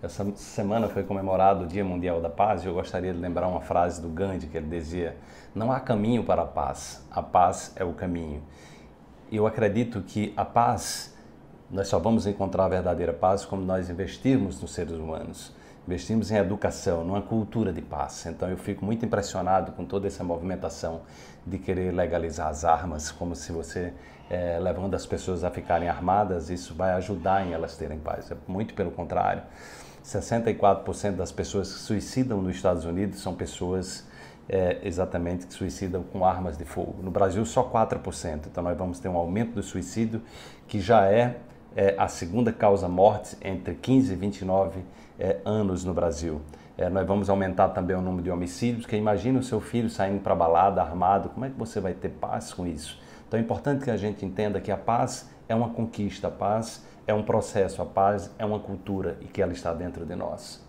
Essa semana foi comemorado o Dia Mundial da Paz e eu gostaria de lembrar uma frase do Gandhi que ele dizia: Não há caminho para a paz, a paz é o caminho. Eu acredito que a paz, nós só vamos encontrar a verdadeira paz quando nós investirmos nos seres humanos investimos em educação, numa cultura de paz. Então eu fico muito impressionado com toda essa movimentação de querer legalizar as armas, como se você é, levando as pessoas a ficarem armadas, isso vai ajudar em elas terem paz. É muito pelo contrário. 64% das pessoas que suicidam nos Estados Unidos são pessoas é, exatamente que suicidam com armas de fogo. No Brasil, só 4%. Então, nós vamos ter um aumento do suicídio que já é é a segunda causa morte entre 15 e 29 é, anos no Brasil. É, nós vamos aumentar também o número de homicídios, que imagina o seu filho saindo para balada armado, como é que você vai ter paz com isso? Então é importante que a gente entenda que a paz é uma conquista, a paz é um processo, a paz é uma cultura e que ela está dentro de nós.